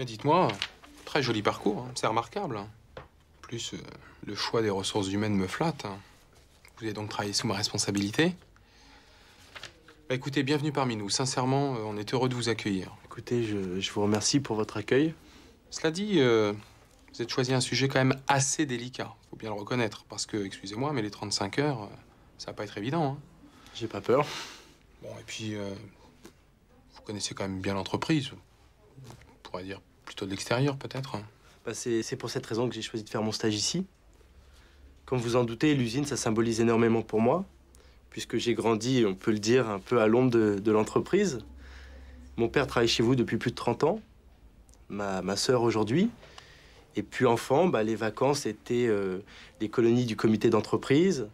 Eh, dites-moi, très joli parcours, hein, c'est remarquable. Plus, euh, le choix des ressources humaines me flatte. Hein. Vous avez donc travaillé sous ma responsabilité. Bah, écoutez, bienvenue parmi nous. Sincèrement, euh, on est heureux de vous accueillir. Écoutez, je, vous remercie pour votre accueil. Cela dit, euh, vous avez choisi un sujet quand même assez délicat. Faut bien le reconnaître, parce que, excusez-moi, mais les 35 heures, ça va pas être évident. Hein. J'ai pas peur. Bon, et puis, vous connaissez quand même bien l'entreprise dire plutôt de l'extérieur, peut-être bah, C'est pour cette raison que j'ai choisi de faire mon stage ici. Comme vous en doutez, l'usine, ça symbolise énormément pour moi, puisque j'ai grandi, on peut le dire, un peu à l'ombre de, l'entreprise. Mon père travaille chez vous depuis plus de 30 ans, ma, ma sœur aujourd'hui. Et puis enfant, bah, les vacances étaient euh, les colonies du comité d'entreprise,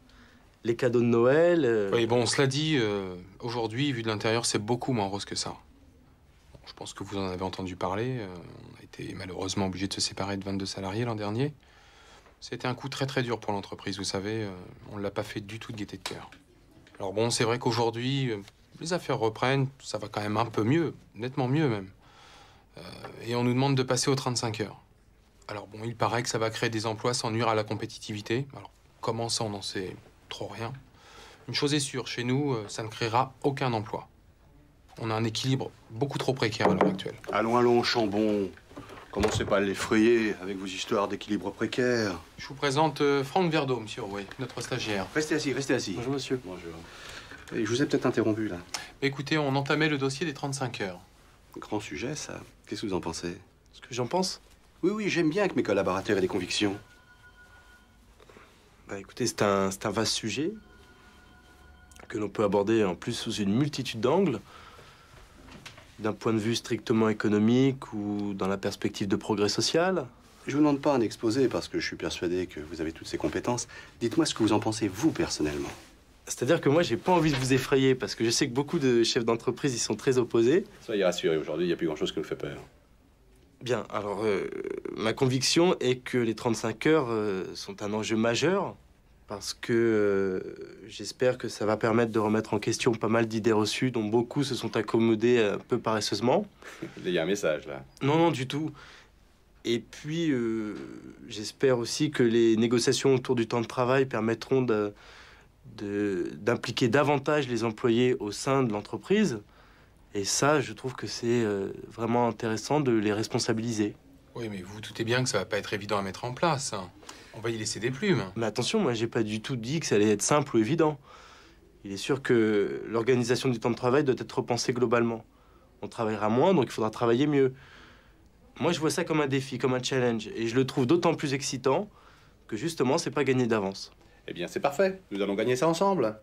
les cadeaux de Noël. Euh, oui, bon, cela dit, euh, aujourd'hui, vu de l'intérieur, c'est beaucoup moins rose que ça. Je pense que vous en avez entendu parler. Euh, on a été malheureusement obligé de se séparer de 22 salariés l'an dernier. C'était un coup très très dur pour l'entreprise, vous savez. Euh, on ne l'a pas fait du tout de gaieté de cœur. Alors bon, c'est vrai qu'aujourd'hui, euh, les affaires reprennent. Ça va quand même un peu mieux, nettement mieux même. et on nous demande de passer aux 35 heures. Alors bon, il paraît que ça va créer des emplois sans nuire à la compétitivité. Alors comment ça, on n'en sait trop rien. Une chose est sûre, chez nous, ça ne créera aucun emploi on a un équilibre beaucoup trop précaire à l'heure actuelle. Allons, allons, Chambon. Commencez pas à l'effrayer avec vos histoires d'équilibre précaire. Je vous présente euh, Franck Verdot, monsieur Oui, notre stagiaire. Restez assis, restez assis. Bonjour, monsieur. Bonjour. je vous ai peut-être interrompu, là. Bah, écoutez, on entamait le dossier des 35 heures. Grand sujet, ça. Qu'est-ce que vous en pensez Ce que j'en pense Oui, oui, j'aime bien que mes collaborateurs aient des convictions. Bah écoutez, c'est un, un vaste sujet que l'on peut aborder en plus sous une multitude d'angles. D'un point de vue strictement économique ou dans la perspective de progrès social Je vous demande pas un exposé parce que je suis persuadé que vous avez toutes ces compétences. Dites-moi ce que vous en pensez, vous, personnellement. C'est-à-dire que moi, j'ai pas envie de vous effrayer parce que je sais que beaucoup de chefs d'entreprise y sont très opposés. Soyez rassurés, aujourd'hui, il n'y a plus grand-chose qui vous fait peur. Bien, alors euh, ma conviction est que les 35 heures euh, sont un enjeu majeur parce que euh, j'espère que ça va permettre de remettre en question pas mal d'idées reçues dont beaucoup se sont accommodés euh, un peu paresseusement. Il y a un message là. Non, non, du tout. Et puis, euh, j'espère aussi que les négociations autour du temps de travail permettront d'impliquer davantage les employés au sein de l'entreprise. Et ça, je trouve que c'est vraiment intéressant de les responsabiliser. Oui, mais vous, doutez bien que ça va pas être évident à mettre en place. Hein. On va y laisser des plumes. Mais attention, moi, j'ai pas du tout dit que ça allait être simple ou évident. Il est sûr que l'organisation du temps de travail doit être repensée globalement. On travaillera moins, donc il faudra travailler mieux. Moi, je vois ça comme un défi, comme un challenge, et je le trouve d'autant plus excitant que justement, c'est pas gagné d'avance. Eh bien, c'est parfait. Nous allons gagner ça ensemble.